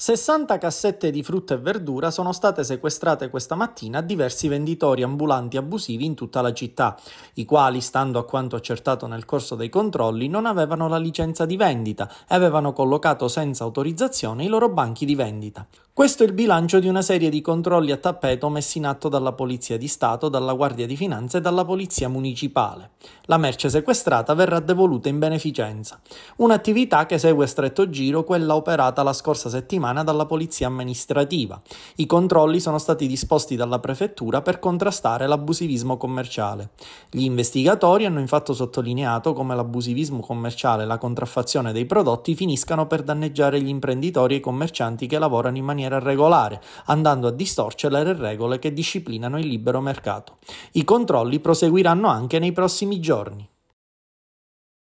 60 cassette di frutta e verdura sono state sequestrate questa mattina a diversi venditori ambulanti abusivi in tutta la città, i quali, stando a quanto accertato nel corso dei controlli, non avevano la licenza di vendita e avevano collocato senza autorizzazione i loro banchi di vendita. Questo è il bilancio di una serie di controlli a tappeto messi in atto dalla Polizia di Stato, dalla Guardia di Finanza e dalla Polizia Municipale. La merce sequestrata verrà devoluta in beneficenza, un'attività che segue a stretto giro quella operata la scorsa settimana dalla Polizia amministrativa. I controlli sono stati disposti dalla Prefettura per contrastare l'abusivismo commerciale. Gli investigatori hanno infatti sottolineato come l'abusivismo commerciale e la contraffazione dei prodotti finiscano per danneggiare gli imprenditori e i commercianti che lavorano in maniera maniera regolare, andando a distorcere le regole che disciplinano il libero mercato. I controlli proseguiranno anche nei prossimi giorni.